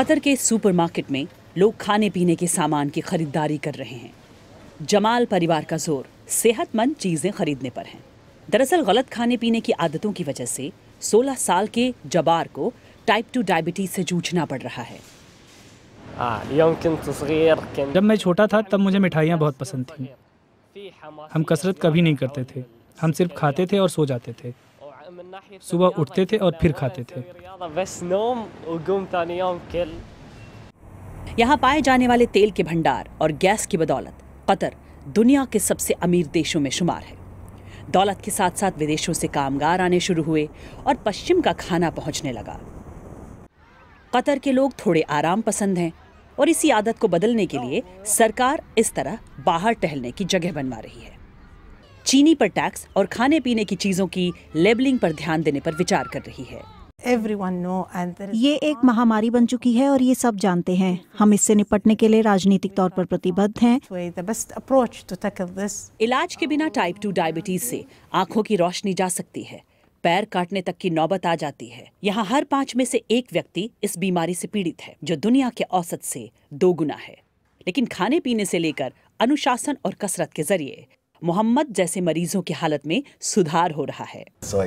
Qatar के supermarket में लोग खाने पीने के सामान की खरीदारी कर रहे हैं जमाल परिवार का जोर सेहतमंद चीज़ें खरीदने पर है दरअसल गलत खाने पीने की आदतों की वजह से 16 साल के जबार को टाइप टू डायबिटीज़ से जूझना पड़ रहा है जब मैं छोटा था तब मुझे मिठाइयाँ बहुत पसंद थी हम कसरत कभी नहीं करते थे हम सिर्फ खाते थे और सो जाते थे सुबह उठते थे और फिर खाते थे यहाँ पाए जाने वाले तेल के भंडार और गैस की बदौलत कतर दुनिया के सबसे अमीर देशों में शुमार है दौलत के साथ साथ विदेशों से कामगार आने शुरू हुए और पश्चिम का खाना पहुंचने लगा कतर के लोग थोड़े आराम पसंद हैं और इसी आदत को बदलने के लिए सरकार इस तरह बाहर टहलने की जगह बनवा रही है चीनी पर टैक्स और खाने पीने की चीज़ों की लेबलिंग पर ध्यान देने पर विचार कर रही है ये एक महामारी बन चुकी है और ये सब जानते हैं हम इससे निपटने के लिए राजनीतिक तौर पर प्रतिबद्ध हैं इलाज के बिना टाइप टू डायबिटीज से आंखों की रोशनी जा सकती है पैर काटने तक की नौबत आ जाती है यहाँ हर पाँच में से एक व्यक्ति इस बीमारी से पीड़ित है जो दुनिया के औसत से दो गुना है लेकिन खाने पीने से लेकर अनुशासन और कसरत के जरिए मोहम्मद जैसे मरीजों की हालत में सुधार हो रहा है so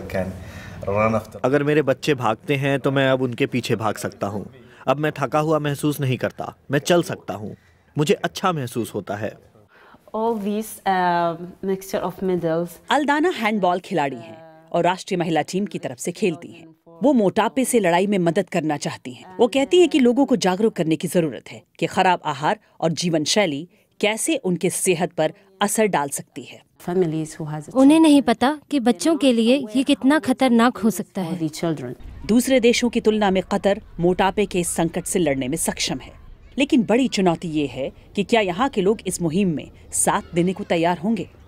अगर मेरे बच्चे भागते हैं तो मैं अब उनके पीछे भाग सकता हूँ अब मैं थका हुआ महसूस नहीं करता मैं चल सकता हूँ मुझे अच्छा महसूस होता है these, uh, अल्दाना हैंडबॉल खिलाड़ी हैं और राष्ट्रीय महिला टीम की तरफ से खेलती हैं वो मोटापे से लड़ाई में मदद करना चाहती हैं। वो कहती है कि लोगों को जागरूक करने की जरूरत है कि खराब आहार और जीवन शैली कैसे उनके सेहत पर असर डाल सकती है उन्हें नहीं पता कि बच्चों के लिए ये कितना खतरनाक हो सकता है दूसरे देशों की तुलना में कतर मोटापे के संकट से लड़ने में सक्षम है लेकिन बड़ी चुनौती ये है कि क्या यहाँ के लोग इस मुहिम में साथ देने को तैयार होंगे